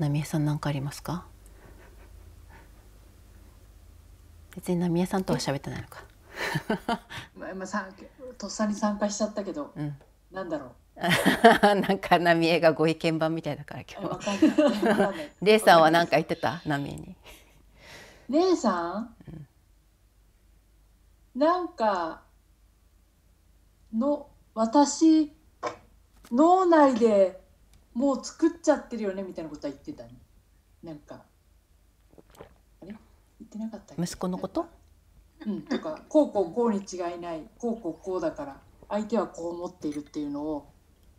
浪江さんなんかありますか別に浪江さんとは喋ってないのか今さとっさに参加しちゃったけど、うん、なんだろう なんか浪江がご意見番みたいだから今日レイさんは何か言ってた浪江にレイさん、うん、なんかの私脳内でもう作っちゃってるよねみたいなことは言ってたねなんかあれ言ってなかった息子のことうんとかこうこうこうに違いないこうこうこうだから相手はこう思っているっていうのを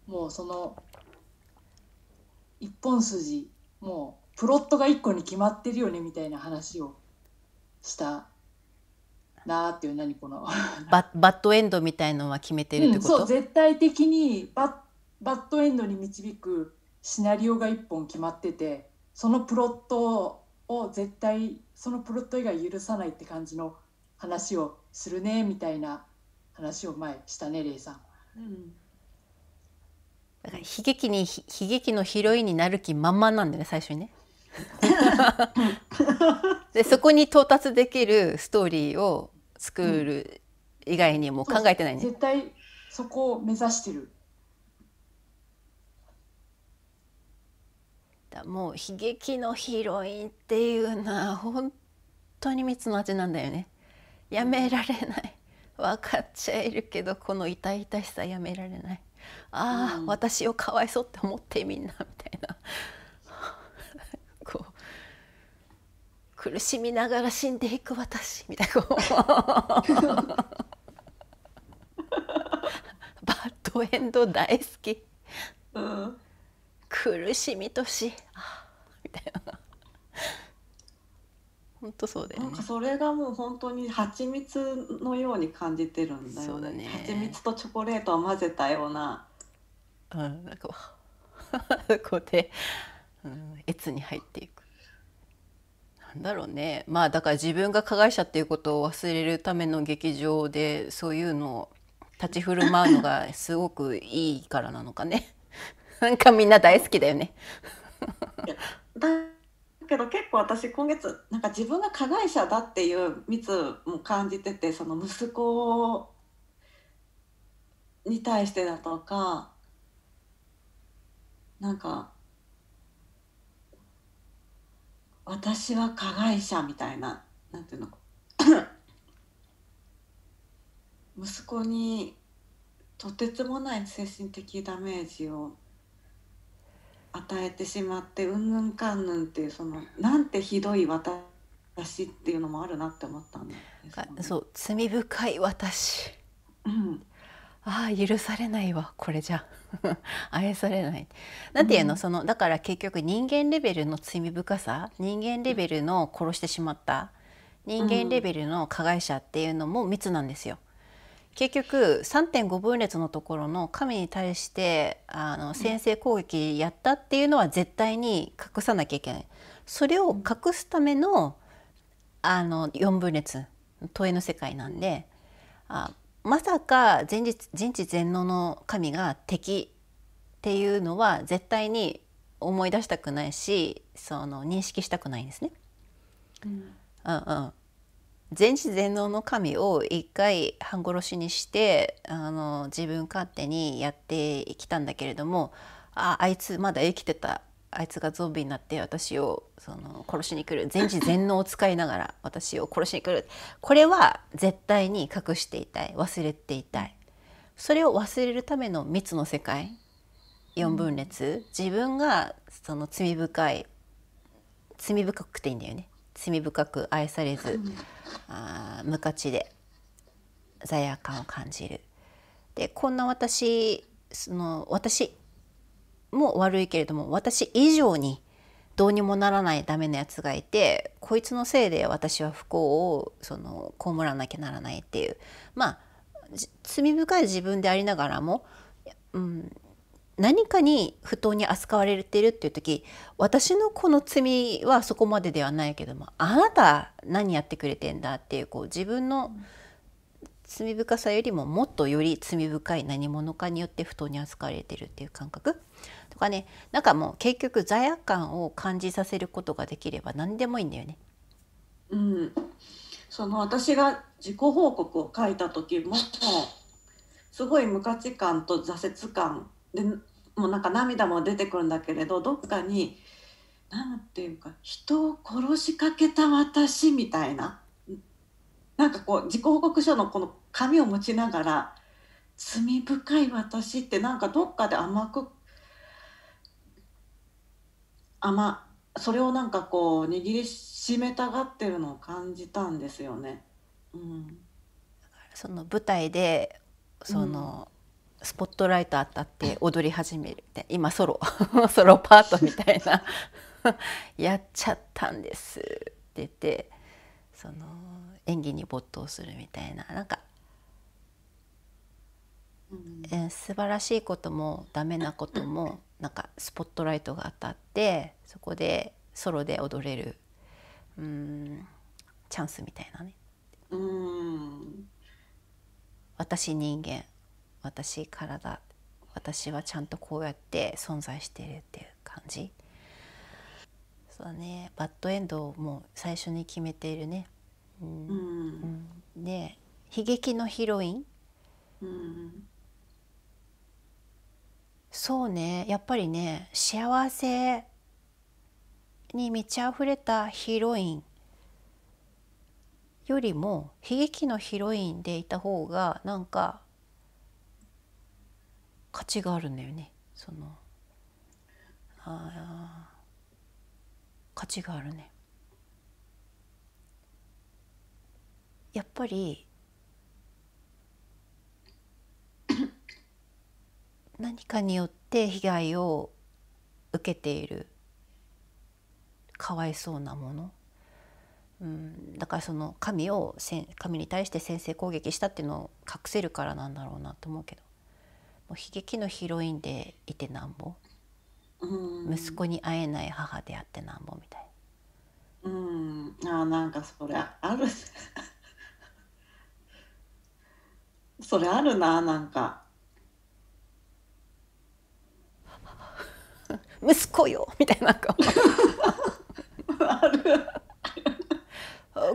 もうその一本筋もうプロットが一個に決まってるよねみたいな話をしたなーっていう何このババッドエンドみたいのは決めてるってこと、うん、そう絶対的にバッバッドエンドに導くシナリオが1本決まっててそのプロットを絶対そのプロット以外許さないって感じの話をするねみたいな話を前したねレイさん。うん悲劇に悲劇のヒロインになる気満々なんだよね最初にね。でそこに到達できるストーリーを作る以外にも考えてないね。絶対そこを目指してるたもう悲劇のヒロインっていうのは本当に蜜の味なんだよねやめられない分かっちゃいるけどこの痛々しさやめられないああ、うん、私をかわいそうって思ってみんなみたいなこう苦しみながら死んでいく私みたいな バッドエンド大好き。うん苦しみとしみたいな本当そうだよ、ね、なんかそれがもう本当に蜂蜜のように感じてるんだよねね蜂蜜とチョコレートを混ぜたようなうんなんかこうで、うん、に入っていくなんだろうねまあだから自分が加害者っていうことを忘れるための劇場でそういうのを立ち振る舞うのがすごくいいからなのかねなんかみんな大好きだよねだけど結構私今月なんか自分が加害者だっていう密も感じててその息子に対してだとかなんか私は加害者みたいななんていうの息子にとてつもない精神的ダメージを与えてしまってうんぬんかんぬんっていうそのなんてひどい私っていうのもあるなって思ったんです、ね、そう罪深い私、うん、ああ許されないわこれじゃ 愛されないなんていうの、うん、そのだから結局人間レベルの罪深さ人間レベルの殺してしまった人間レベルの加害者っていうのも密なんですよ。うん結局3.5分裂のところの神に対してあの先制攻撃やったっていうのは絶対に隠さなきゃいけないそれを隠すためのあの4分裂問いの世界なんであまさか前日人知全能の神が敵っていうのは絶対に思い出したくないしその認識したくないんですね。うん、うん、うん全知全能の神を一回半殺しにしてあの自分勝手にやってきたんだけれどもああいつまだ生きてたあいつがゾンビになって私をその殺しに来る全知全能を使いながら 私を殺しに来るこれは絶対に隠していたい忘れていたいそれを忘れるための密の世界4分裂、うん、自分がその罪深い罪深くていいんだよね罪深く愛されず。うんあ無価値で罪悪感を感じるでこんな私その私も悪いけれども私以上にどうにもならないダメなやつがいてこいつのせいで私は不幸をその被らなきゃならないっていうまあ罪深い自分でありながらも、うん、何かに不当に扱われてるっていう時私のこの罪はそこまでではないけどもあなた何やってくれてんだっていうこう自分の罪深さよりももっとより罪深い何者かによって不当に扱われてるっていう感覚とかねなんかもう結局罪悪感を感じさせることができれば何でもいいんだよね。うん、その私が自己報告を書いた時もすごい無価値感と挫折感でもうなんか涙も出てくるんだけれどどっかに何て言うか人を殺しかけた私みたいななんかこう自己報告書のこの紙を持ちながら罪深い私ってなんかどっかで甘く甘それをなんかこう握りしめたがってるのを感じたんですよね。うん、その舞台でその、スポットライト当たって踊り始めるみた今ソロ ソロパートみたいな やっちゃったんですって言ってその演技に没頭するみたいななんか、うん、え素晴らしいこともダメなこともなんかスポットライトが当たってそこでソロで踊れるうんチャンスみたいなね。うん私人間私体私はちゃんとこうやって存在してるっていう感じそうだねバッドエンドをもう最初に決めているね、うん、うん、で悲劇のヒロイン、うん、そうねやっぱりね幸せに満ち溢れたヒロインよりも悲劇のヒロインでいた方がなんか価値があるんだよねそのあ価値があるねやっぱり 何かによって被害を受けているかわいそうなもの、うん、だからその神を神に対して先制攻撃したっていうのを隠せるからなんだろうなと思うけどもう悲劇のヒロインでいてなんぼ、うん、息子に会えない母であってなんぼみたいな。うん、あなんかそれある それあるななんか。息子よみたいななんか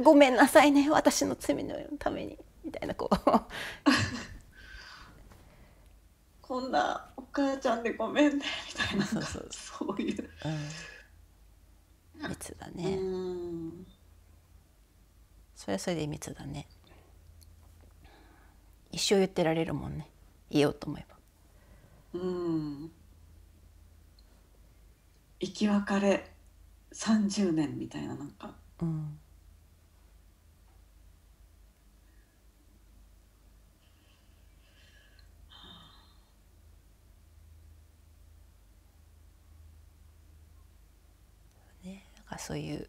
ごめんなさいね私の罪のためにみたいなこう こんなお母ちゃんでごめんねみたいなそうそうそういう、うん、密だねうんそれはそれで密だね一生言ってられるもんね言おうと思えばうん生き別れ30年みたいななんか、うん、かそういう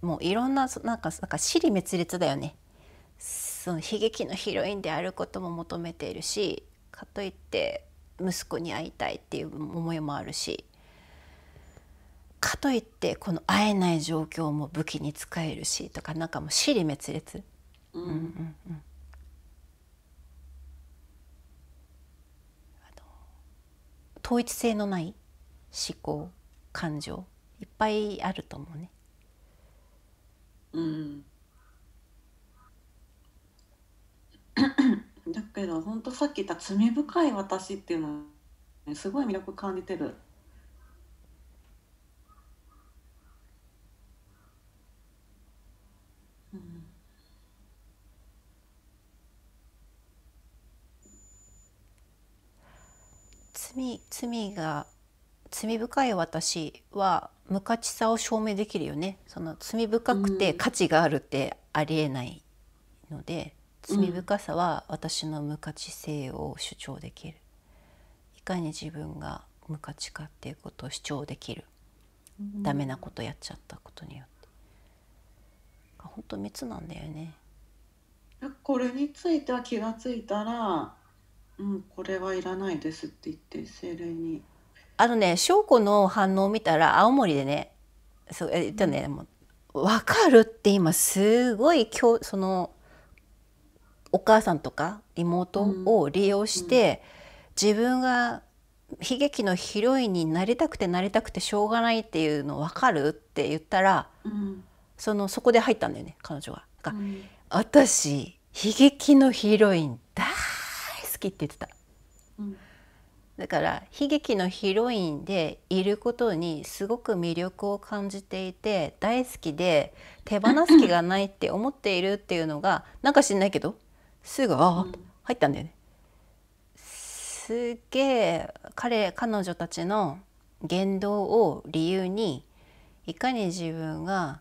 もういろんななんかなんか尻滅裂だよねその悲劇のヒロインであることも求めているしかといって息子に会いたいっていう思いもあるしかといってこの会えない状況も武器に使えるしとかなんかもう尻滅裂。うんうんうん統一性のない思考感情いっぱいあると思うね。うんだけど本当さっき言った罪深い私っていうのすごい魅力感じてる。罪罪が罪深い私は無価値さを証明できるよねその罪深くて価値があるってありえないので、うん、罪深さは私の無価値性を主張できるいかに自分が無価値かっていうことを主張できる、うん、ダメなことやっちゃったことによって本当密なんだよねこれについては気がついたら、うん、これはいらないですって言って精霊にあのね翔子の反応を見たら青森でねそうえっとね、うん、分かるって今すごい今日そのお母さんとか妹を利用して、うん、自分が悲劇のヒロインになりたくてなりたくてしょうがないっていうの分かるって言ったら、うん、そのそこで入ったんだよね彼女が。私悲劇のヒロイン大好きって言ってた。だから悲劇のヒロインでいることにすごく魅力を感じていて大好きで手放す気がないって思っているっていうのが なんか知んないけどすぐあ入ったんだよね。すげえ彼彼女たちの言動を理由にいかに自分が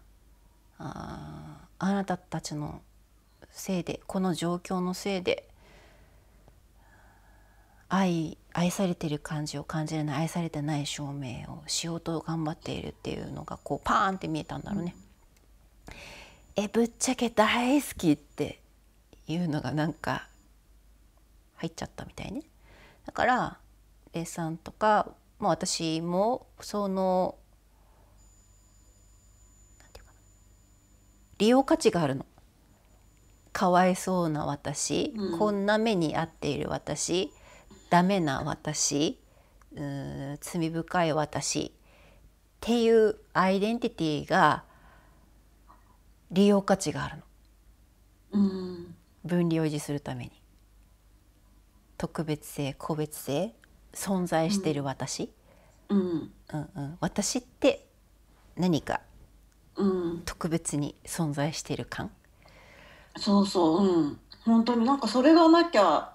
ああなたたちのせいでこの状況のせいで愛愛されてる感じを感じれない愛されてない証明をしようと頑張っているっていうのがこうパーンって見えたんだろうね。うん、えぶっちゃけ大好きっていうのがなんか入っちゃったみたいね。だからレイさんとか、まあ、私もそのてうかな利用価値があるの。かわいそうな私、うん、こんな目に遭っている私ダメな私罪深い私っていうアイデンティティが利用価値があるの、うん、分離を維持するために特別性個別性存在している私、うん、うんうん私って何か特別に存在している感、そうそううん本当になんかそれがなきゃ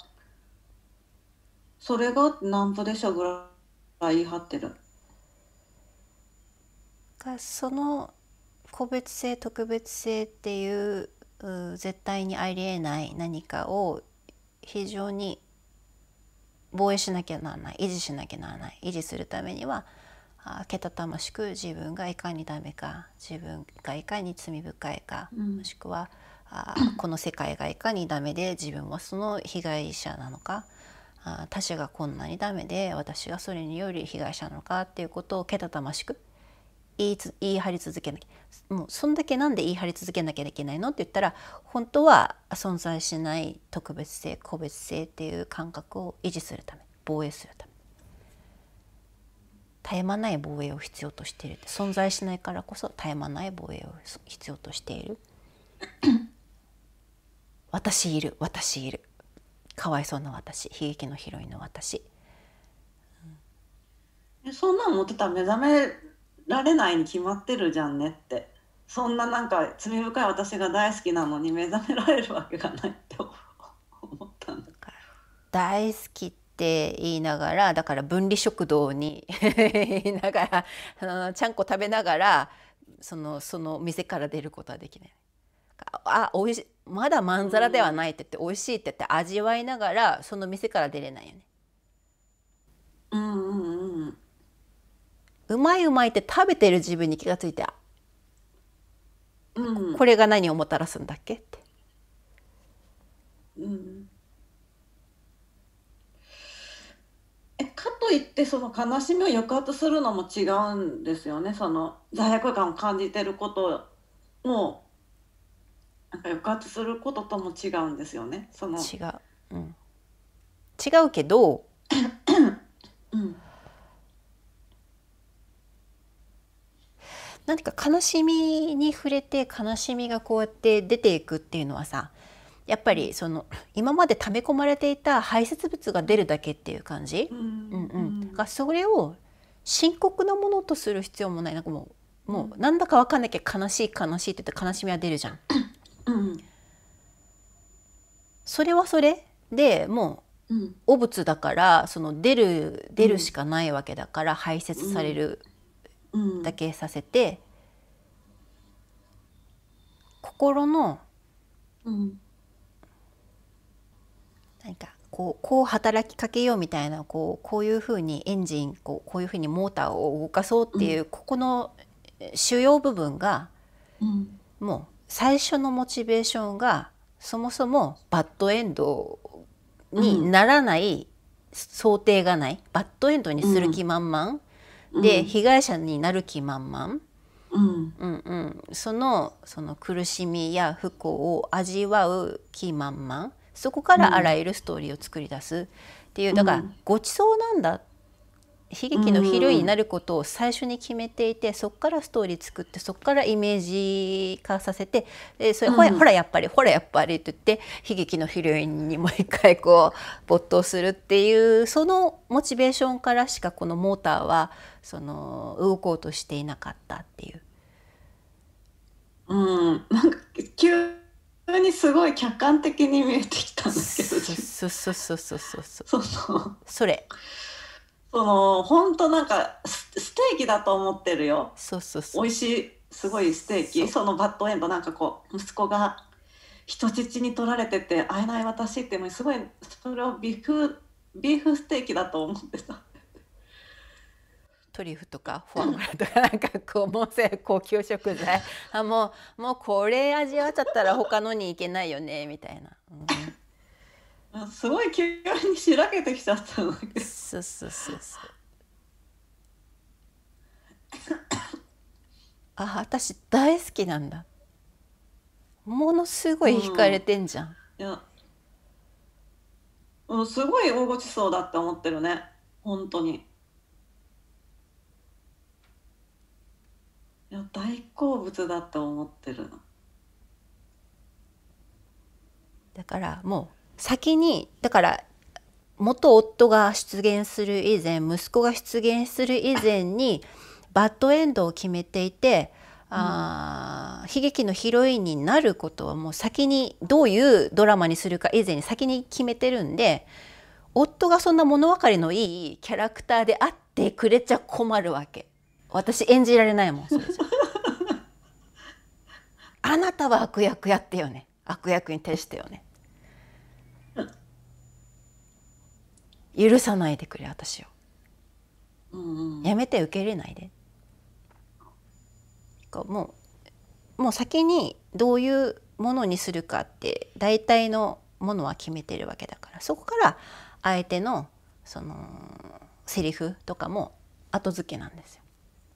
それが何歩でしょぐらい言い張ってる。がその個別性特別性っていう絶対にありえない何かを非常に防衛しなきゃならない維持しなきゃならない維持するためにはけたたましく自分がいかにダメか自分がいかに罪深いか、うん、もしくはあこの世界がいかにダメで自分はその被害者なのかあ他者がこんなにダメで私がそれにより被害者なのかっていうことをけたたましく言いつ言い張り続けなきゃもうそんだけなんで言い張り続けなきゃいけないのって言ったら本当は存在しない特別性個別性っていう感覚を維持するため防衛するため絶え間ない防衛を必要としている存在しないからこそ絶え間ない防衛を必要としている 私いる私いるかわいそうな私悲劇のヒロインの私、うん、そんなん持ってたら目覚められないに決まってるじゃんねってそんななんか罪深い私が大好きなのに 目覚められるわけがないって思ったんだから大好きって言いながらだから分離食堂に いながらあのちゃんこ食べながらそのその店から出ることはできない。あおいしまだまんざらではないって言って美味しいって言って味わいながらその店から出れないよね。うんうんうん。うまいうまいって食べてる自分に気がついて、うん、これが何をもたらすんだっけって。うん、えかといってその悲しみを抑圧するのも違うんですよねその罪悪感を感じてることもなんか抑圧することとも違うんですよね。その違う、うん、違うけど、うん、なんか悲しみに触れて悲しみがこうやって出ていくっていうのはさやっぱりその今まで溜め込まれていた排泄物が出るだけっていう感じ、うん、うんがそれを深刻なものとする必要もないなんかもうもうなんだか分かんなきゃ悲しい悲しいって言って悲しみは出るじゃん。うん、それはそれでもう、うん、汚物だからその出る出るしかないわけだから、排泄されるだけさせて、心の、うん、何かこうこう働きかけようみたいなこうこういうふうにエンジンこうこういうふうにモーターを動かそうっていう、ここの主要部分が、もう最初のモチベーションがそもそもバッドエンドにならない、想定がないバッドエンドにする気満々、うん、で、被害者になる気満々、うんうんうん、そのその苦しみや不幸を味わう気満々そこからあらゆるストーリーを作り出すっていうだから、ごちそうなんだっ悲劇のヒロインになることを最初に決めていて、うん、そこからストーリー作ってそこからイメージ化させてでそれ、うん、ほらほらやっぱりほらやっぱりって言って悲劇のヒロインにもう一回こう没頭するっていうそのモチベーションからしかこのモーターはその動こうとしていなかったっていう。うん、なんか急にすごい客観的に見えてきたんですけど。そうそうそうそうそうそう。それ。その本当なんかステーキだと思ってるよそうそうそう美味しいすごいステーキそのバッドエンドなんかこう息子が人質に取られてて会えない私ってもうすごいそれをビーフビーフステーキだと思ってさトリュフとかフォアグラとかなんかこうもうせ高級食材あもうもうこれ味わっちゃったら他のに行けないよねみたいな、うん、あすごい急にしらけてきちゃったんだけどそうそうそうそうあ私大好きなんだものすごい惹かれてんじゃん、いやうん、すごい大ごちそうだって思ってるね本当にいや大好物だって思ってるだからもう先にだから元夫が出現する以前息子が出現する以前に バッドエンドを決めていて、うん、あ悲劇のヒロインになることはもう先にどういうドラマにするか以前に先に決めてるんで夫がそんな物分かりのいいキャラクターであってくれちゃ困るわけ私演じられないもんそれじゃ あなたは悪役やってよね悪役に徹してよね許さないでくれ私を、うんうん、やめて受け入れないでかもうもう先にどういうものにするかって大体のものは決めてるわけだからそこから相手のそのセリフとかも後付けなんですよ。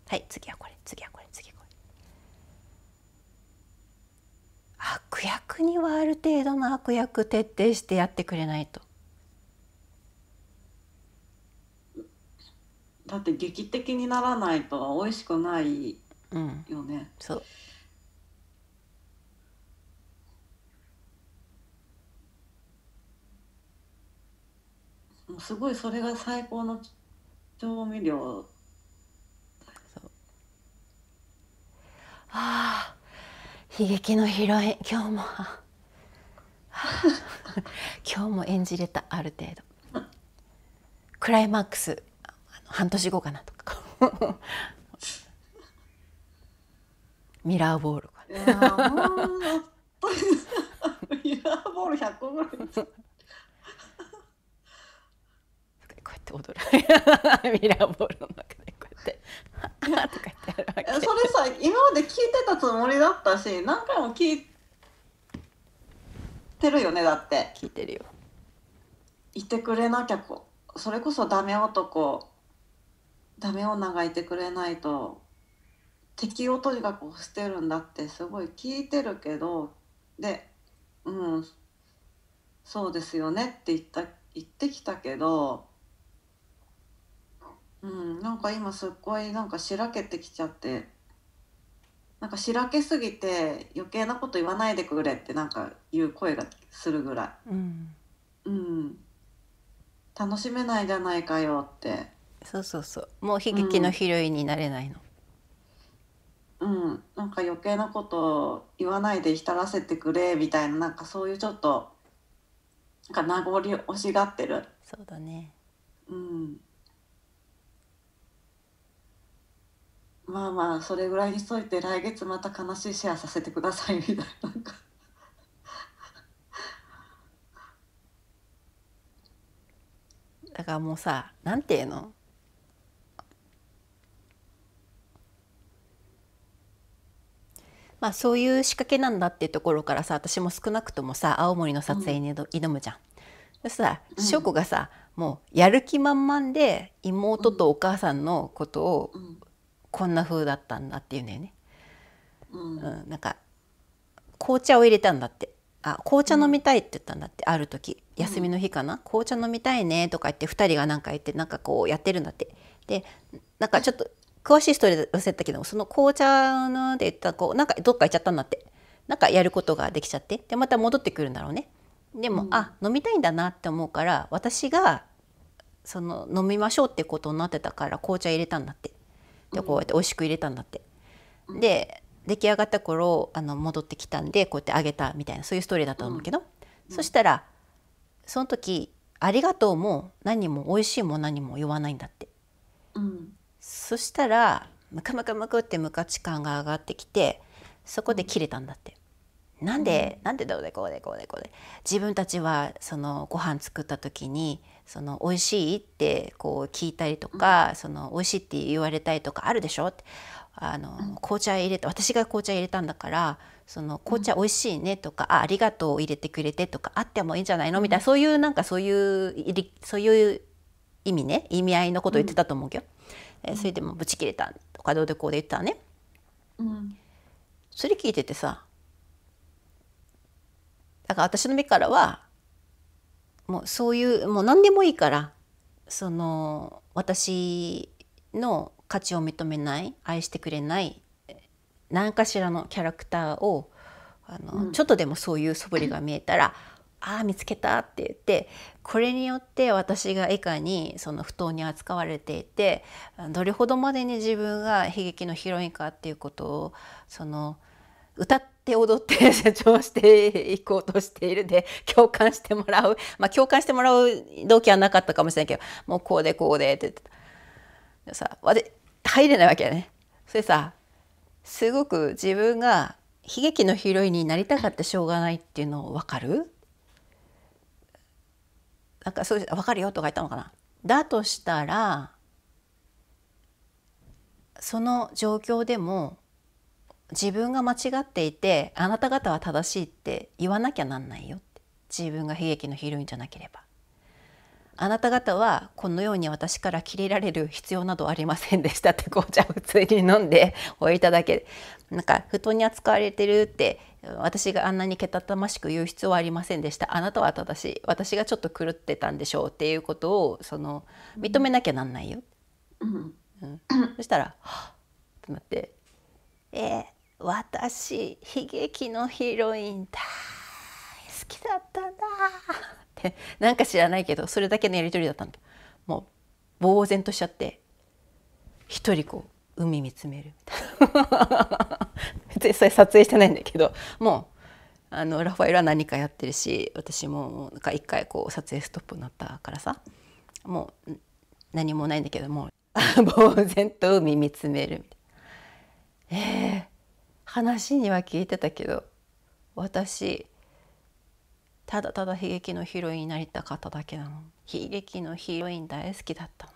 はい次はこれ次はこれ次はこれ。悪役にはある程度の悪役徹底してやってくれないとだって劇的にならないと美味しくないうんよね。そうもうすごいそれが最高の調味料はあ悲劇のヒロイン今日も、今日も演じれたある程度クライマックス半年後かなとか ミラーボールミラーボール100個ぐらい踊る ミラーボールの中でこうやって「とか言ってるわけそれさ今まで聞いてたつもりだったし何回も聞いてるよねだって聞いてるよいてくれなきゃこそれこそダメ男ダメ女がいてくれないと敵をとにかく捨てるんだってすごい聞いてるけどでうんそうですよねって言った言ってきたけど、うん、なんか今すっごいなんかしらけてきちゃってなんかしらけすぎて余計なこと言わないでくれってなんか言う声がするぐらい、うん、うん、楽しめないじゃないかよって。そうそうそうもう悲劇のヒロインになれないの、うん、うん、なんか余計なこと言わないで浸らせてくれみたいななんかそういうちょっとなんか名残惜しがってるそうだねうんまあまあそれぐらいにしといて来月また悲しいシェアさせてくださいみたいななんかだからもうさなんていうのまあ、そういう仕掛けなんだっていうところからさ私も少なくともさ青森の撮影に挑むじゃん。でし翔子がさ、もうやる気満々で妹とお母さんのことを、こんな風だったんだっていうんだよね。うん、うん、なんか紅茶を入れたんだってあ紅茶飲みたいって言ったんだって、ある時休みの日かな、うん、紅茶飲みたいねとか言って2人が何か言ってなんかこうやってるんだってでなんかちょっと詳しいストーリーで忘れたけどその紅茶ので言ったらこうなんかどっか行っちゃったんだってなんかやることができちゃってでまた戻ってくるんだろうね。でも、うん、あ飲みたいんだなって思うから私がその飲みましょうってことになってたから紅茶入れたんだってでこうやって美味しく入れたんだって。で出来上がった頃あの戻ってきたんでこうやってあげたみたいなそういうストーリーだったと思うけど、うんうん、そしたらその時「ありがとう」も何も美味しいも何も言わないんだって。うん、そしたらムカムカムクって無価値観が上がってきてそこで切れたんだって。なんで、うん、なんでどうでこうでこうでこうで自分たちはそのご飯作った時にその美味しいってこう聞いたりとか、うん、その美味しいって言われたりとかあるでしょあの、うん、紅茶入れた私が紅茶入れたんだからその紅茶美味しいねとか、あありがとう入れてくれてとかあってもいいんじゃないのみたいな、そういうなんかそういうそういう意味ね意味合いのことを言ってたと思うけど、えそれでもブチ切れたとかどうでこうで言ったらね、うん、それ聞いててさだから私の目からはもうそういうもう何でもいいからその私の価値を認めない愛してくれない何かしらのキャラクターをあの、うん、ちょっとでもそういう素振りが見えたら、ああ見つけたって言ってこれによって私がいかにその不当に扱われていてどれほどまでに自分が悲劇のヒロインかっていうことをその歌って踊って成長していこうとしているで共感してもらうまあ共感してもらう動機はなかったかもしれないけどもうこうでこうでって言ってさ入れないわけやね。それさすごく自分が悲劇のヒロインになりたかったしょうがないっていうのを分かるなんかそう分かるよとか言ったのかな。だとしたらその状況でも自分が間違っていてあなた方は正しいって言わなきゃなんないよって自分が悲劇のヒロインじゃなければあなた方はこのように私からキレられる必要などありませんでしたって紅茶を普通に飲んでおいただけなんか布団に扱われてるって私があんなにけたたましく言う必要はありませんでしたあなたは正しい私がちょっと狂ってたんでしょうっていうことをその認めなきゃなんないよ、うん、うん、そしたら「はっ!」ってなって「えー、私悲劇のヒロインだ好きだったんだ」ってなんか知らないけどそれだけのやり取りだったんだもう呆然としちゃって一人こう海見つめるみたいな別にそれ撮影してないんだけどもうあのラファエルは何かやってるし私もなんか一回こう撮影ストップになったからさもう何もないんだけども呆然と海見つめるみたいな。えー、話には聞いてたけど私ただただ悲劇のヒロインになりたかっただけなの悲劇のヒロイン大好きだったの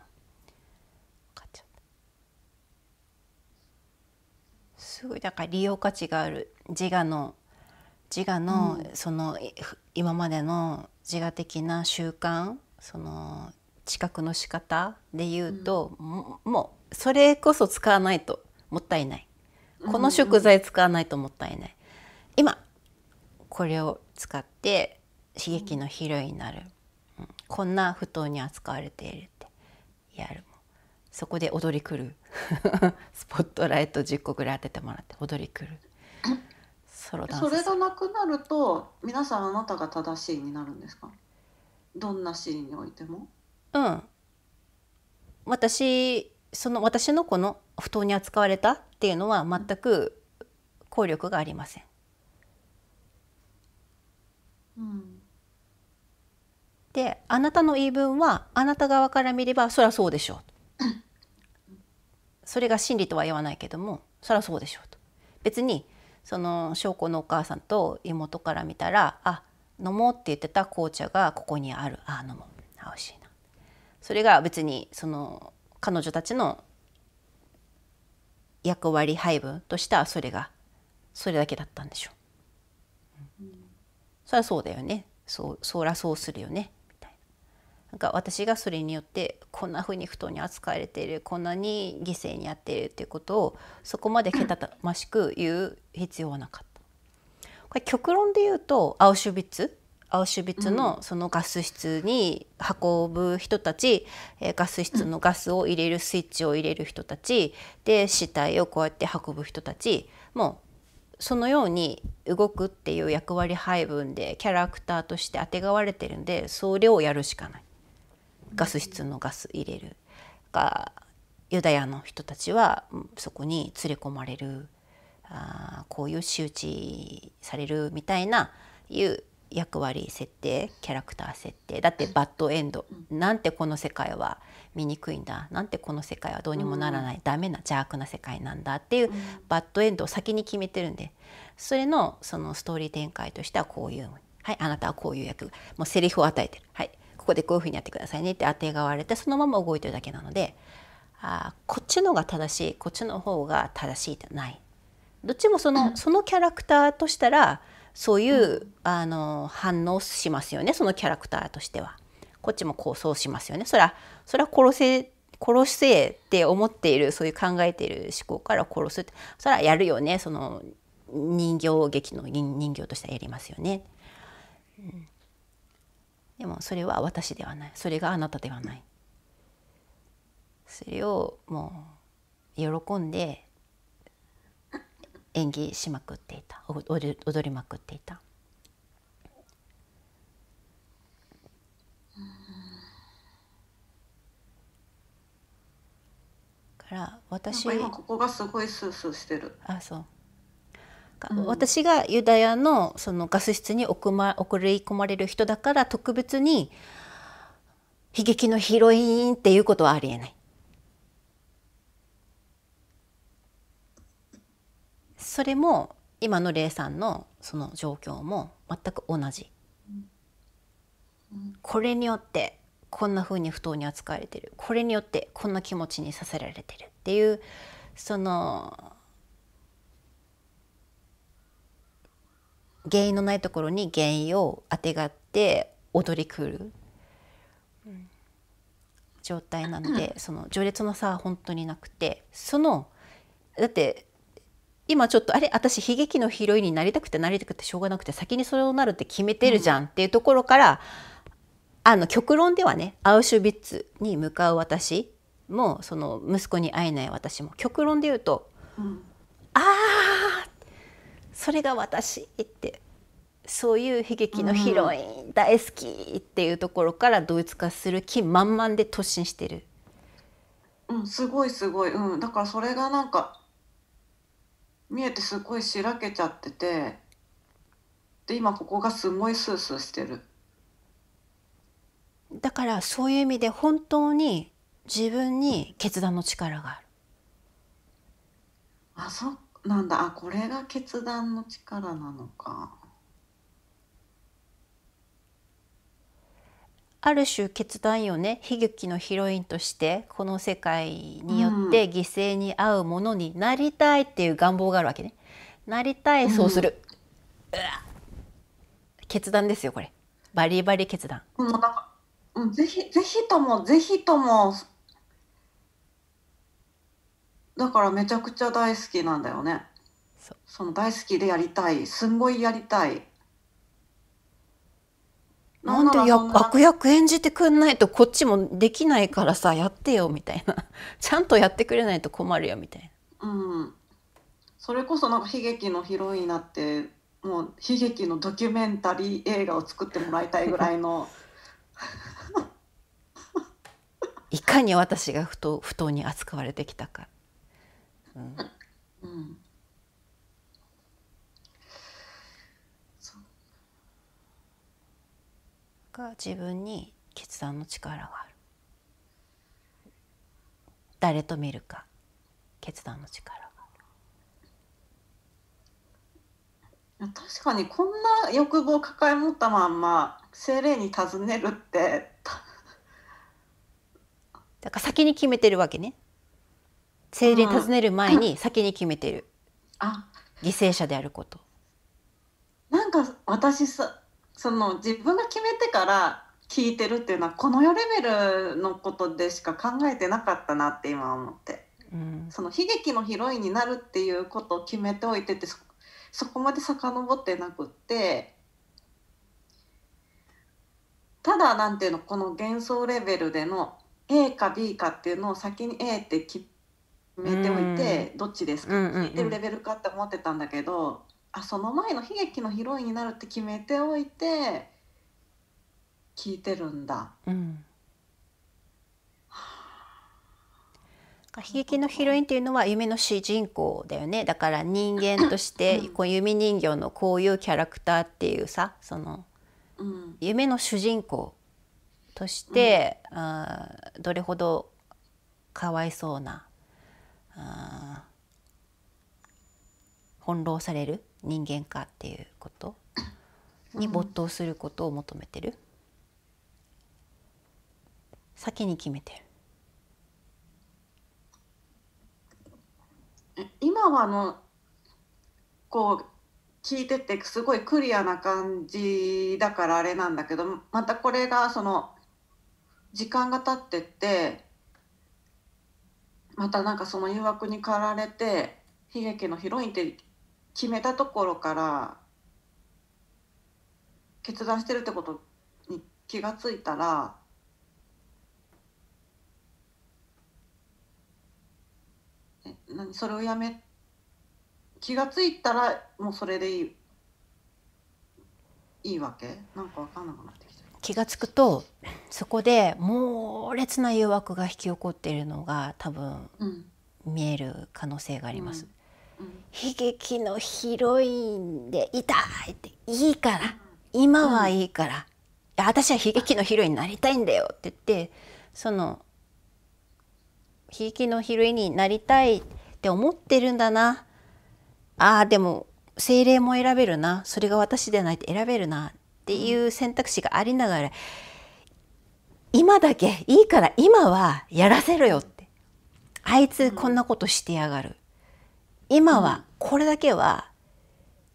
すごいだから利用価値がある自我の自我の、うん、その今までの自我的な習慣その知覚の仕方で言うと、うん、もうそれこそ使わないともったいないこの食材使わないともったいない、うんうん、今これを使って刺激の肥料になる、うん、こんな布団に扱われているってやるそこで踊り狂う スポットライト10個ぐらい当ててもらって踊りくるソロダンスそれがなくなると皆さんあなたが正しいになるんですかどんなシーンにおいてもうん私その私のこの不当に扱われたっていうのは全く効力がありません。うん、であなたの言い分はあなた側から見ればそりゃそうでしょう それが真理とは言わないけどもそりゃそうでしょうと別にその証拠のお母さんと妹から見たらあ飲もうって言ってた紅茶がここにあるあ飲もうあおしいなそれが別にその彼女たちの役割配分としてはそれがそれだけだったんでしょう、うん、そりゃそうだよねそそりゃそうするよねなんか私がそれによってこんな風に不当に扱われているこんなに犠牲にやっているっていうことをそこまでけたたましく言う必要はなかった。これ極論で言うとアウシュビッツアウシュビッツのそのガス室に運ぶ人たち、うん、ガス室のガスを入れるスイッチを入れる人たちで死体をこうやって運ぶ人たちもうそのように動くっていう役割配分でキャラクターとしてあてがわれてるんでそれをやるしかない。ガス室のガス入れるがユダヤの人たちはそこに連れ込まれるあこういう仕打ちされるみたいないう役割設定キャラクター設定だってバッドエンドなんてこの世界は醜いんだなんてこの世界はどうにもならない、うん、ダメな邪悪な世界なんだっていう、バッドエンドを先に決めてるんでそれのそのストーリー展開としてはこういうはいあなたはこういう役もうセリフを与えてるはいここでこういうふうにやってくださいねってあてがわれてそのまま動いてるだけなのであこっちのが正しいこっちの方が正しいってないどっちもそのうん、そのキャラクターとしたらそういう、うん、あの反応しますよねそのキャラクターとしては。こっちもこうそうしますよね。そらそは殺せ殺せって思っているそういう考えている思考から殺すってそらやるよねその人形劇の人形としてはやりますよね。うんでもそれは私ではないそれがあなたではないそれをもう喜んで演技しまくっていた踊りまくっていた。から私今ここがすごいスースーしてるあそううん、私がユダヤのそのガス室に送,、ま、送り込まれる人だから特別に悲劇のヒロインっていうことはありえない。それも今のレイさんのその状況も全く同じ。これによってこんなふうに不当に扱われてるこれによってこんな気持ちにさせられてるっていうその原因のないところに原因をあてがって踊り狂う状態なので、その序列の差は本当になくてそのだって今ちょっとあれ私悲劇のヒロインになりたくてなりたくてしょうがなくて先にそうなるって決めてるじゃんっていうところから、あの極論ではねアウシュビッツに向かう私もその息子に会えない私も極論で言うと、うん、ああそれが私ってそういう悲劇のヒロイン大好きっていうところからドイツ化する気満々で突進してる。うん、すごいすごい、うん、だからそれがなんか見えてすごいしらけちゃっててで今ここがすごいスースーしてるだからそういう意味で本当に自分に決断の力があるあそっなんだあこれが決断の力なのかある種決断よね悲劇のヒロインとしてこの世界によって犠牲に遭うものになりたいっていう願望があるわけね。なりたいそうする、うん、決断ですよこれバリバリ決断。もうなんかぜひぜひともぜひともだからめちゃくちゃ大好きなんだよねその大好きでやりたいすんごいやりたいなんでや悪役演じてくんないとこっちもできないからさやってよみたいな ちゃんとやってくれないと困るよみたいなうんそれこそなんか悲劇のヒロインになってもう悲劇のドキュメンタリー映画を作ってもらいたいぐらいの いかに私が不当不当に扱われてきたかうんうん、が自分に決断の力がある誰と見るか決断の力がある確かにこんな欲望を抱え持ったまんま精霊に尋ねるってだから先に決めてるわけね精霊尋ねる前に先に決めてる、うん、あ犠牲者であることなんか私さその自分が決めてから聞いてるっていうのはこの世レベルのことでしか考えてなかったなって今思って、うん、その悲劇のヒロインになるっていうことを決めておいててそこまで遡ってなくってただなんていうのこの幻想レベルでの A か B かっていうのを先に A って決見えておいて、どっちですか、うんうんてるレベルかって思ってたんだけどあその前の悲劇のヒロインになるって決めておいて聞いてるんだ。うん悲劇のヒロインっていうのは夢の主人公だよねだから人間としてこう弓人形のこういうキャラクターっていうさその、うん、夢の主人公として、うん、あどれほどかわいそうな翻弄される人間化っていうことに没頭することを求めてる、先に決めてる今はあのこう聞いててすごいクリアな感じだからあれなんだけどまたこれがその時間が経ってってまたなんかその誘惑に駆られて悲劇のヒロインって決めたところから決断してるってことに気がついたら何それをやめ気が付いたらもうそれでいいいいわけなんか分かんなくなっ気が付くとそこで猛烈な誘惑が引き起こっているのが多分、見える可能性があります。悲劇のヒロインで痛いっていいから今はいいから、うん、私は悲劇のヒロインになりたいんだよって言ってその悲劇のヒロインになりたいって思ってるんだなあーでも精霊も選べるなそれが私でないと選べるなっていう選択肢がありながら今だけいいから今はやらせろよってあいつこんなことしてやがる今はこれだけは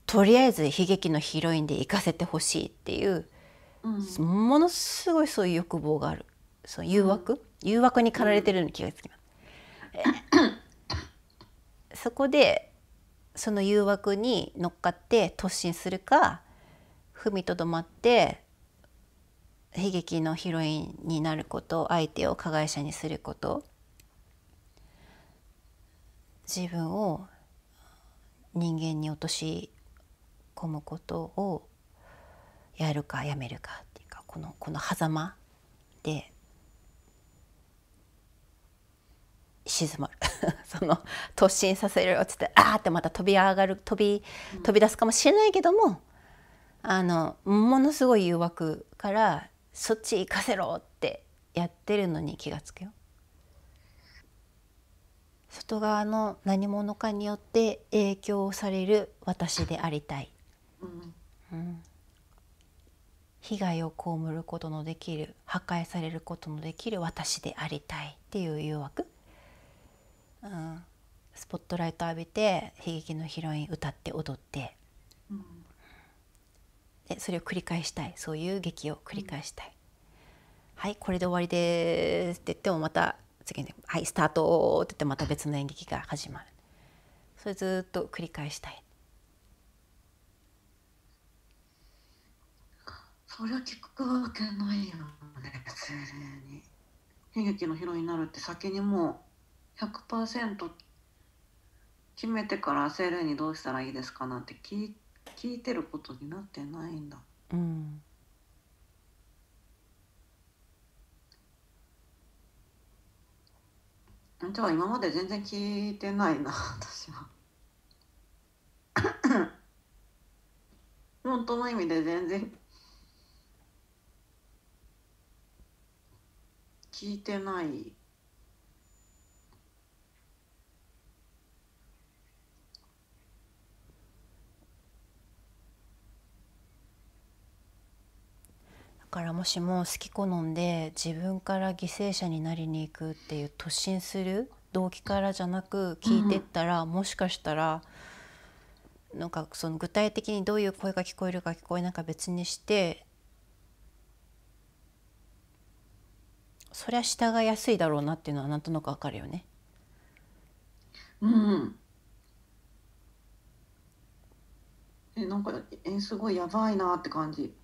とりあえず悲劇のヒロインで行かせてほしいっていう、ものすごいそういう欲望があるそう誘惑、誘惑に駆られてるような気がつきます。そこでその誘惑に乗っかって突進するか踏みとどまって悲劇のヒロインになること相手を加害者にすること自分を人間に落とし込むことをやるかやめるかっていうかこのこの狭間で沈まる その突進させる落ちてあーってまた飛び上がる飛び飛び出すかもしれないけども、あのものすごい誘惑からそっち行かせろってやってるのに気がつくよ。外側の何者かによって影響される私でありたい、うん、被害を被ることのできる破壊されることのできる私でありたいっていう誘惑、うん、スポットライト浴びて悲劇のヒロイン歌って踊って、うん、でそれを繰り返したいそういう劇を繰り返したい、うん、はいこれで終わりですって言ってもまた次に「はいスタート」って言ってまた別の演劇が始まるそれずっと繰り返したいそれは聞くわけないよね普通に悲劇のヒロインになるって先にもう100%決めてから焦るにどうしたらいいですかなんて聞いて。聞いてることになってないんだうんじゃあ今まで全然聞いてないな私は 本当の意味で全然聞いてないからもしも好き好んで自分から犠牲者になりに行くっていう突進する動機からじゃなく聞いてったら、うん、もしかしたらなんかその具体的にどういう声が聞こえるか聞こえないか別にしてそりゃ従いやすいだろうなっていうのはなんとなくわかるよね。うん、えなんかえすごいやばいなって感じ。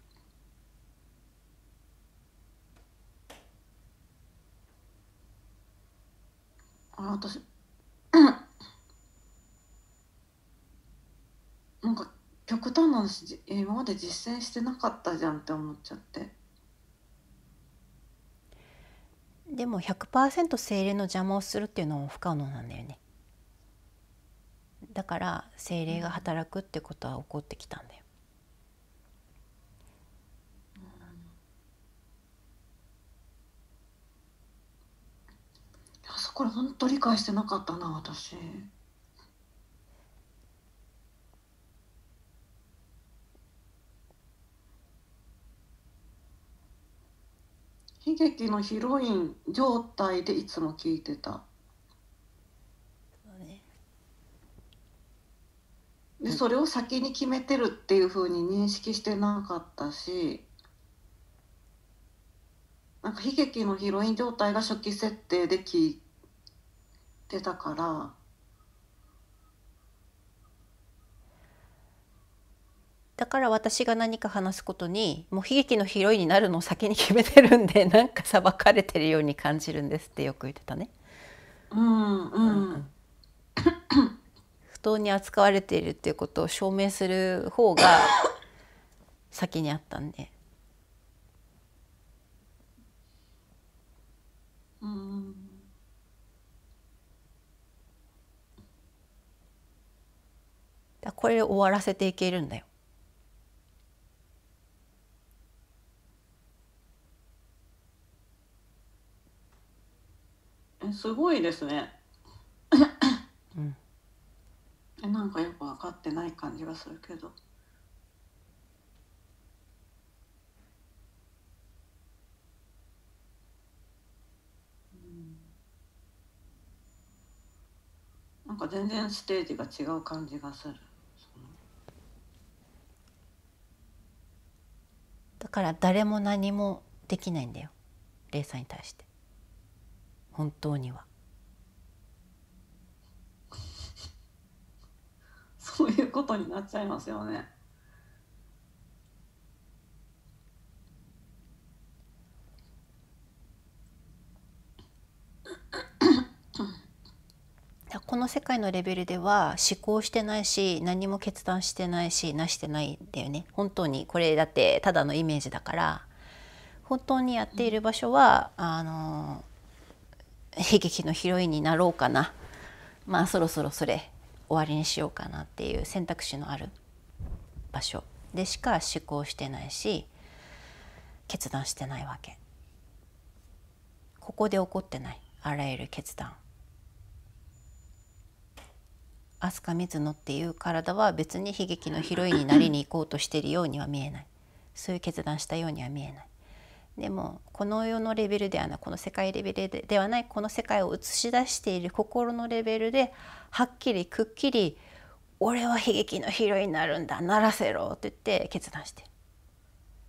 あ私 なんか極端な話今まで実践してなかったじゃんって思っちゃってでも100%精霊の邪魔をするっていうのは不可能なんだよねだから精霊が働くってことは起こってきたんだよこれ本当理解してなかったな私。悲劇のヒロイン状態でいつも聞いてた。でそれを先に決めてるっていうふうに認識してなかったしなんか悲劇のヒロイン状態が初期設定で聞いってたからだから私が何か話すことにもう悲劇のヒロインになるのを先に決めてるんで なんか裁かれてるように感じるんですってよく言ってたね。うん、不当に扱われているっていうことを証明する方が 先にあったんで。うんだこれで終わらせていけるんだよ。すごいですね。うん、なんかよく分かってない感じがするけど。なんか全然ステージが違う感じがする。から誰も何もできないんだよ霊さんに対して本当には。そういうことになっちゃいますよね。この世界のレベルでは思考してないし何も決断してないしなしてないんだよね本当にこれだってただのイメージだから本当にやっている場所はあの悲劇のヒロインになろうかなまあそろそろそれ終わりにしようかなっていう選択肢のある場所でしか思考してないし決断してないわけここで起こってないあらゆる決断飛鳥水野っていう体は別に悲劇のヒロインになりに行こうとしているようには見えないそういう決断したようには見えないでもこの世のレベルではないこの世界レベルではないこの世界を映し出している心のレベルではっきりくっきり「俺は悲劇のヒロインになるんだならせろ」って言って決断してる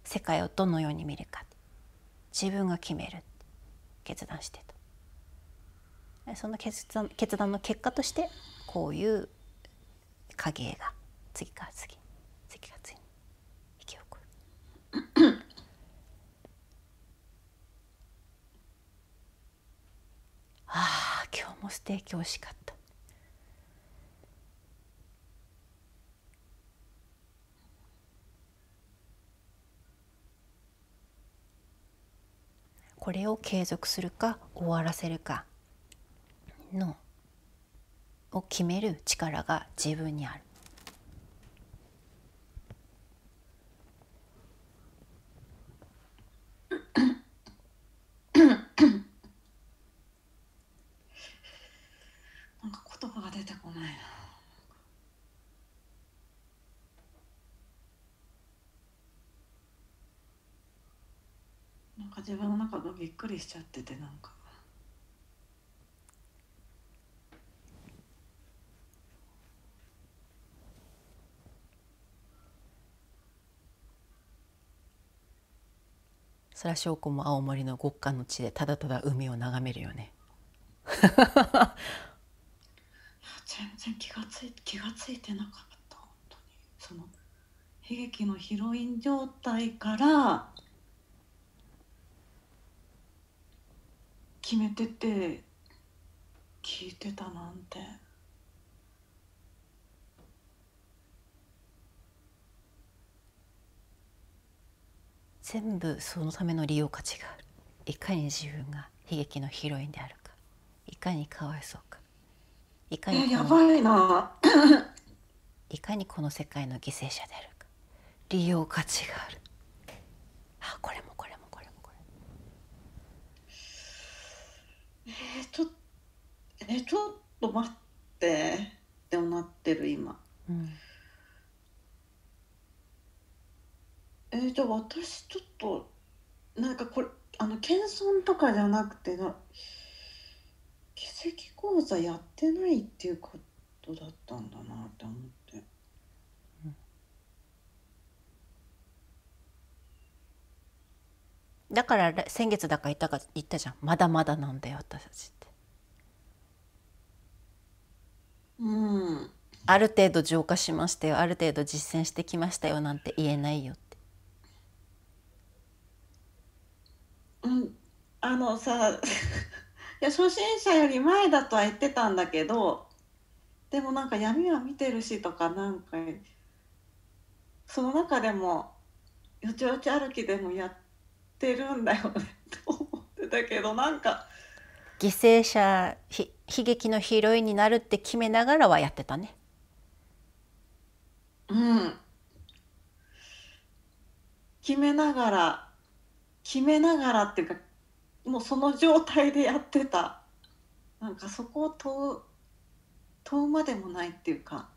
世界をどのように見るか自分が決める決断してとその決断決断の結果としてこういう影絵が次から次次から次に引き寄く あ今日もステーキ美味しかった。これを継続するか終わらせるかのを決める力が自分にある。なんか言葉が出てこないな。んか自分の中がびっくりしちゃっててなんか。それは証拠も青森の極寒の地でただただ海を眺めるよね全然気がつい気がついてなかった本当にその悲劇のヒロイン状態から決めてて聞いてたなんて。全部そのための利用価値があるいかに自分が悲劇のヒロインであるかいかにかわいそうかいかにやばいな いかにこの世界の犠牲者であるか利用価値があるあこれもこれもこれもこれえー、ちょえちょっと待ってって思ってる今。うんえー、じゃあ私ちょっとなんかこれあの謙遜とかじゃなくてな奇跡講座やってないっていうことだったんだなって思って。だから先月だから言ったか言ったじゃんまだまだなんだよ私たちってうんある程度浄化しましたよある程度実践してきましたよなんて言えないよってうん、あのさ いや初心者より前だとは言ってたんだけどでもなんか闇は見てるしとかなんかその中でもよちよち歩きでもやってるんだよねと思ってたけどなんか犠牲者ひ悲劇のヒロインになるって決めながらはやってたねうん決めながら決めながらっていうかもうその状態でやってたなんかそこを問う問うまでもないっていうか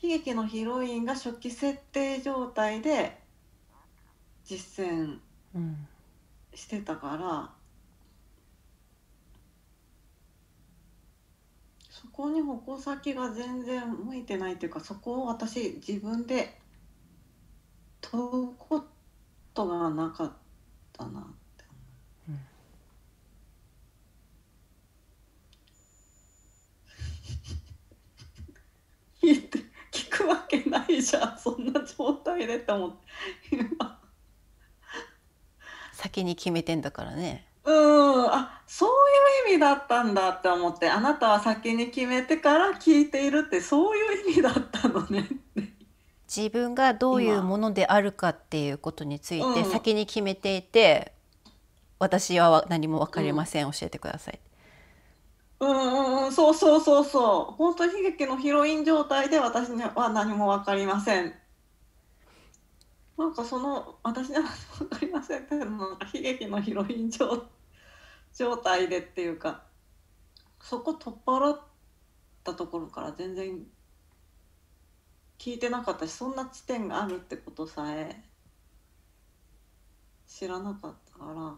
悲劇のヒロインが初期設定状態で実践してたから、うん、そこに矛先が全然向いてないっていうかそこを私自分で問うこトがなかったなって、うん、聞いて聞くわけないじゃんそんな状態でって思って今先に決めてんだからねうんあそういう意味だったんだって思ってあなたは先に決めてから聞いているってそういう意味だったのねって自分がどういうものであるかっていうことについて先に決めていて、うん、私は何も分かりません、うん、教えてください。うんうんそうそうそうそう本当に悲劇のヒロイン状態で私には何も分かりませんなんかその私には分かりませんけど悲劇のヒロイン状状態でっていうかそこ取っ払ったところから全然聞いてなかったしそんな地点があるってことさえ知らなかったから。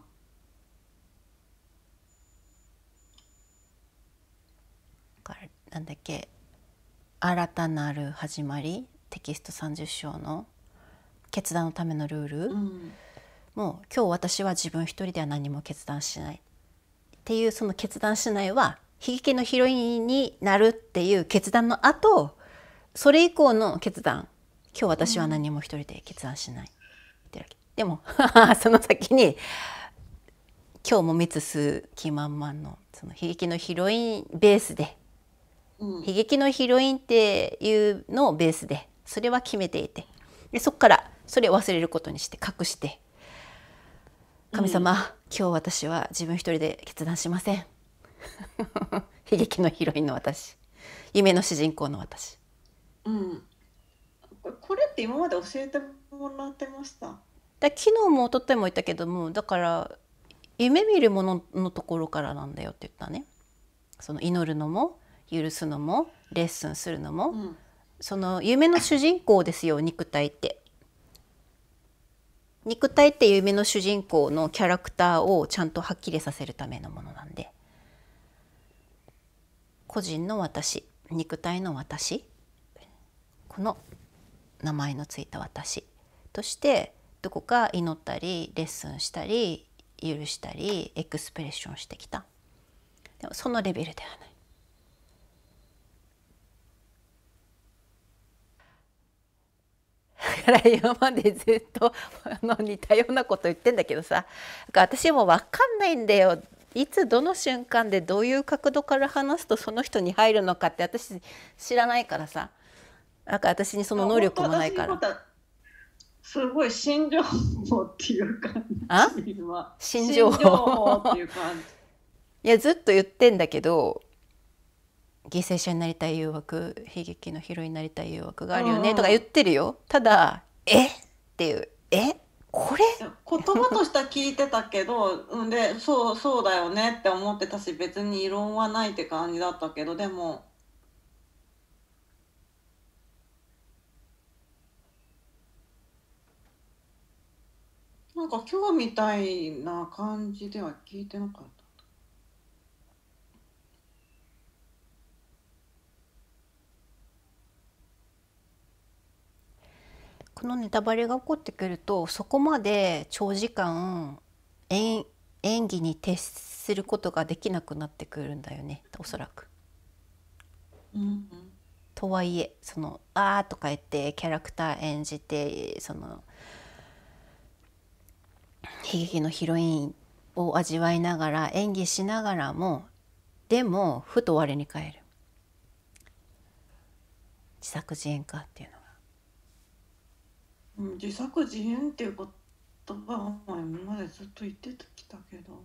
なんだっけ「新たなる始まり」テキスト30章の「決断のためのルール」うん、もう今日私は自分一人では何も決断しないっていうその決断しないは悲劇のヒロインになるっていう決断の後それ以降の決断今日私は何も一人で決断しないでも その先に今日も見つす気満々のその悲劇のヒロインベースで、うん、悲劇のヒロインっていうのをベースでそれは決めていてでそっからそれを忘れることにして隠して「神様、うん、今日私は自分一人で決断しません」「悲劇のヒロインの私夢の主人公の私」うんこれって今まで教えてもらってましただ昨日もおととても言ったけどもだから夢見るもののところからなんだよって言ったねその祈るのも許すのもレッスンするのも、うん、その夢の主人公ですよ肉体って肉体って夢の主人公のキャラクターをちゃんとはっきりさせるためのものなんで個人の私肉体の私この名前のついた私としてどこか祈ったりレッスンしたり許したりエクスプレッションしてきたでもそのレベルではないだから今までずっとあの似たようなこと言ってんだけどさ私も分かんないんだよいつどの瞬間でどういう角度から話すとその人に入るのかって私知らないからさなんか私にその能力もないから。すごい新情報っていう感じ新情報っていう感じ いやずっと言ってんだけど犠牲者になりたい誘惑悲劇のヒロインになりたい誘惑があるよね、とか言ってるよただ「えっ?」ていう「えこれ言葉としては聞いてたけどでそうそうだよねって思ってたし別に異論はないって感じだったけどでもなんか今日みたいな感じでは聞いてなかった。このネタバレが起こってくるとそこまで長時間演演技に徹することができなくなってくるんだよねおそらく。うんうん、とはいえその「あ」とか言ってキャラクター演じてその。悲劇のヒロインを味わいながら演技しながらもでもふと我に返る自作自演かっていうのが。自作自演っていう言葉は今までずっと言ってきたけど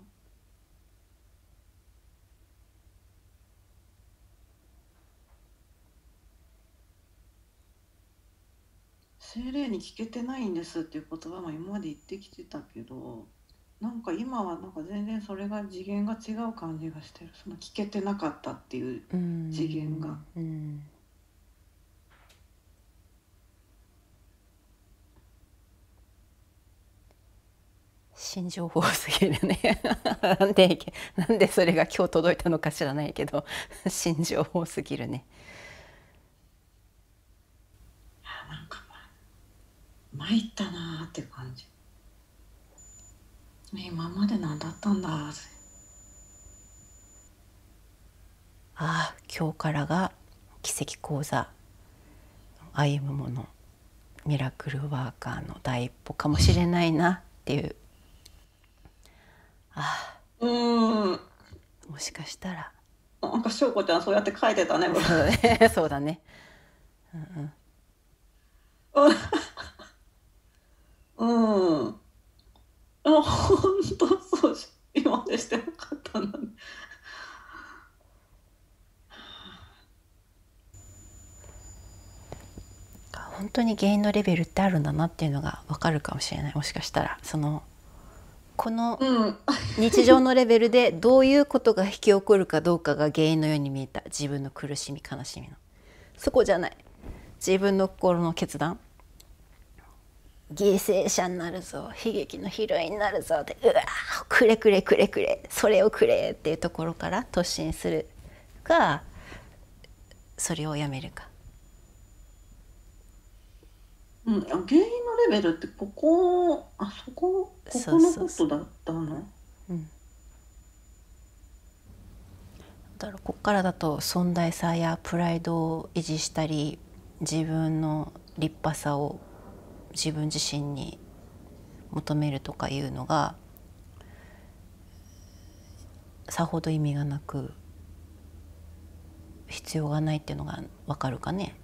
精霊に聞けてないんですっていう言葉も今まで言ってきてたけどなんか今はなんか全然それが次元が違う感じがしてるその聞けてなかったっていう次元が。新情報すぎるね なんでなんでそれが今日届いたのか知らないけど 新情報すぎるね。参ったなーって感じ今まで何だったんだああ今日からが奇跡講座歩むものミラクルワーカーの第一歩かもしれないなっていうああうんもしかしたらなんか翔子ちゃんそうやって書いてたね そうだねそうだねうんうん うん。あ、本当そうし、今までしてなかった本当に原因のレベルってあるんだなっていうのがわかるかもしれないもしかしたらそのこの日常のレベルでどういうことが引き起こるかどうかが原因のように見えた自分の苦しみ悲しみのそこじゃない自分の心の決断犠牲者になるぞ悲劇のヒロインになるぞでうわくれくれくれくれそれをくれっていうところから突進するかそれをやめるか。うん、原因のレベルってここあそこここのことだったのうん、だからここからだと尊大さやプライドを維持したり自分の立派さを自分自身に求めるとかいうのがさほど意味がなく必要がないっていうのが分かるかね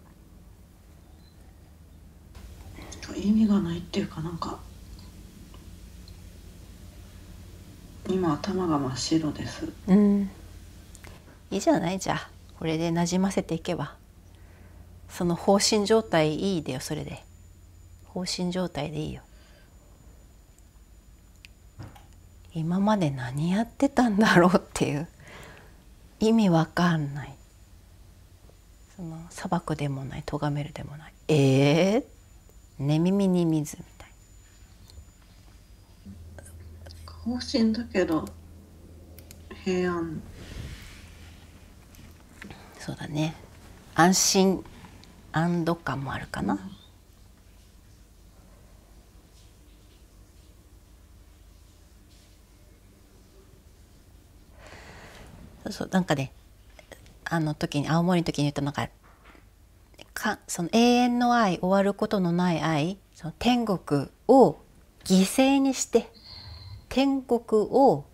意味がないっていうかなんか今頭が真っ白です、うん、いいじゃないじゃこれでなじませていけばその放心状態いいでよそれで放心状態でいいよ今まで何やってたんだろうっていう意味わかんないその砂漠でもない咎めるでもないええー、寝耳に水みたい放心だけど平安そうだね安心安堵感もあるかな、そうなんかねあの時に青森の時に言ったのがかその永遠の愛終わることのない愛その天国を犠牲にして天国を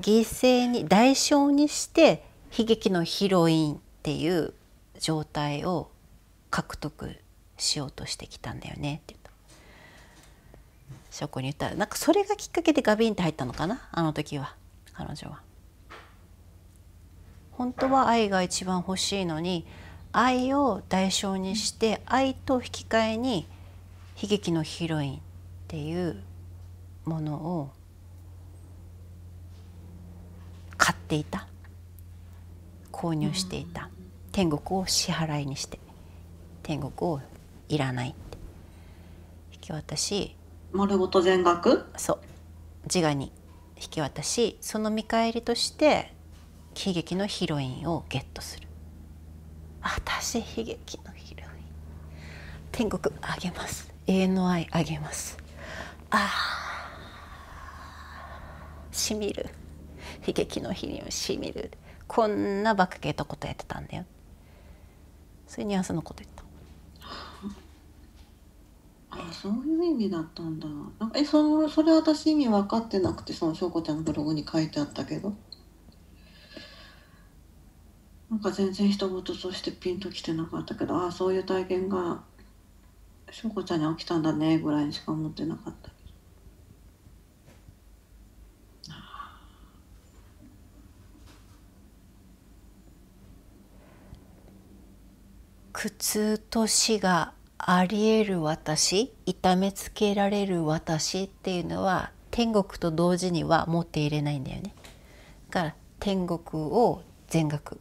犠牲に代償にして悲劇のヒロインっていう状態を獲得しようとしてきたんだよねって言った証拠に言ったらなんかそれがきっかけでガビンって入ったのかなあの時は彼女は。本当は愛が一番欲しいのに愛を代償にして愛と引き換えに悲劇のヒロインっていうものを買っていた購入していた、天国を支払いにして天国をいらないって引き渡し丸ごと全額そう自我に引き渡しその見返りとして悲劇のヒロインをゲットする私悲劇のヒロイン天国あげます永遠の愛あげますあしみる悲劇のヒロインしみるこんなバカげたことやってたんだよそういうニュアンスのこと言ったそういう意味だったんだえその、それ私意味分かってなくてその翔子ちゃんのブログに書いてあったけどなんか全然人事としてピンときてなかったけどああそういう体験が翔子ちゃんに起きたんだねぐらいにしか思ってなかった苦痛と死がありえる私痛めつけられる私っていうのは天国と同時には持っていれないんだよね。だから天国を全額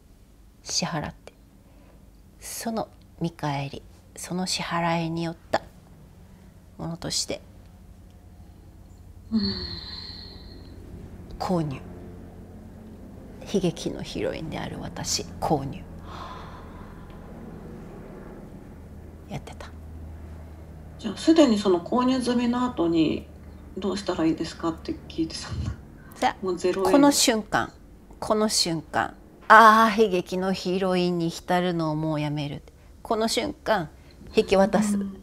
支払ってその見返りその支払いによったものとして購入悲劇のヒロインである私購入やってたじゃあすでにその購入済みの後にどうしたらいいですかって聞いてたんだもうゼロこの瞬間この瞬間ああ悲劇のヒロインに浸るのをもうやめるこの瞬間引き渡す、うん、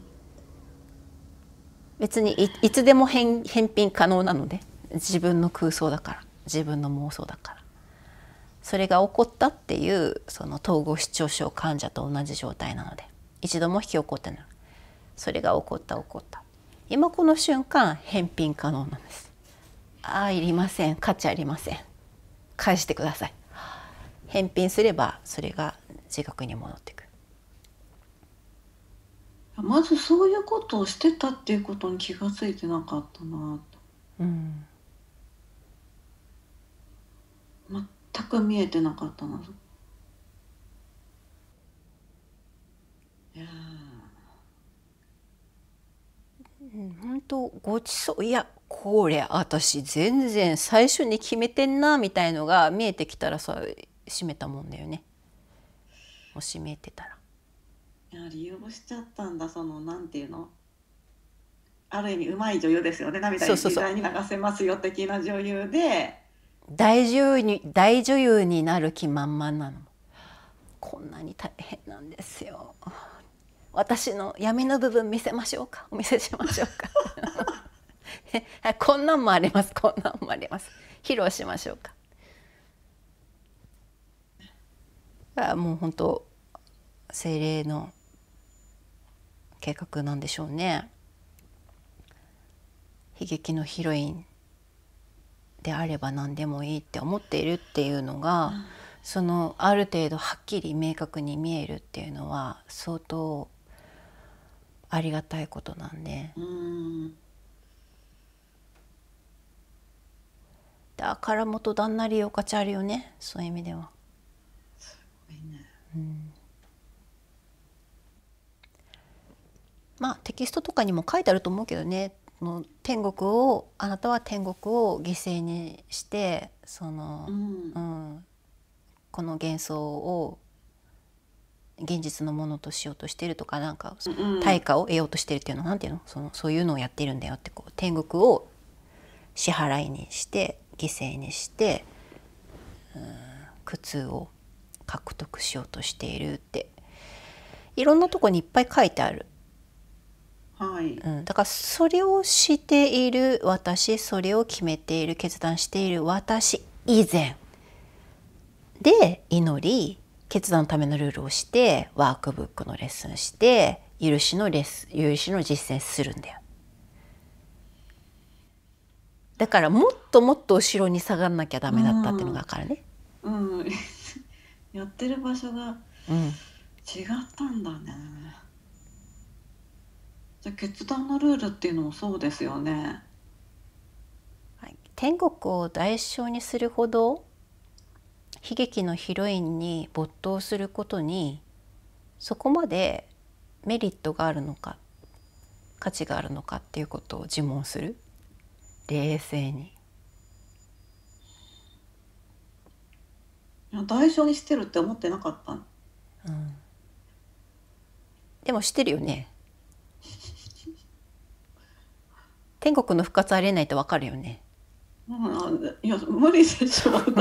別にいつでも返品可能なので自分の空想だから自分の妄想だからそれが起こったっていうその統合失調症患者と同じ状態なので一度も引き起こってないそれが起こった起こった今この瞬間返品可能なんですああいりません価値ありません返してください返品すればそれが自覚に戻ってくるまずそういうことをしてたっていうことに気が付いてなかったなと、うん、全く見えてなかったないや本当ごちそういやこれ私全然最初に決めてんなみたいのが見えてきたらさ閉めたもんだよねを閉めてたらいや利用しちゃったんだそのなんていうのある意味うまい女優ですよね涙に時代に流せますよ的な女優で大女優に大女優になる気満々なのこんなに大変なんですよ私の闇の部分見せましょうかお見せしましょうか こんなんもありますこんなんもあります披露しましょうかもう本当精霊の計画なんでしょうね悲劇のヒロインであれば何でもいいって思っているっていうのが、うん、そのある程度はっきり明確に見えるっていうのは相当ありがたいことなんで。うんだから元旦那利用価値あるよねそういう意味では。まあテキストとかにも書いてあると思うけどねの天国をあなたは天国を犠牲にしてその、うん、うん、この幻想を現実のものとしようとしてるとかなんか対価を得ようとしてるっていうのは、なんていうのそのそういうのをやってるんだよってこう天国を支払いにして犠牲にして、うん、苦痛を獲得しようとしているっていろんなとこにいっぱい書いてある。はい、うん、だからそれをしている私それを決めている決断している私以前で祈り決断のためのルールをしてワークブックのレッスンして許しのレッス許しの実践するんだよ。だからもっともっと後ろに下がんなきゃダメだったっていうのが分かるね。うん、うん、やってる場所が違ったんだね。うんじゃ決断のルールっていうのもそうですよね。はい、天国を代償にするほど悲劇のヒロインに没頭することにそこまでメリットがあるのか価値があるのかっていうことを自問する冷静に。代償にしてるって思ってなかった、うん、でもしてるよね天国の復活ありえないとわかるよね。うん、いや無理でしょだって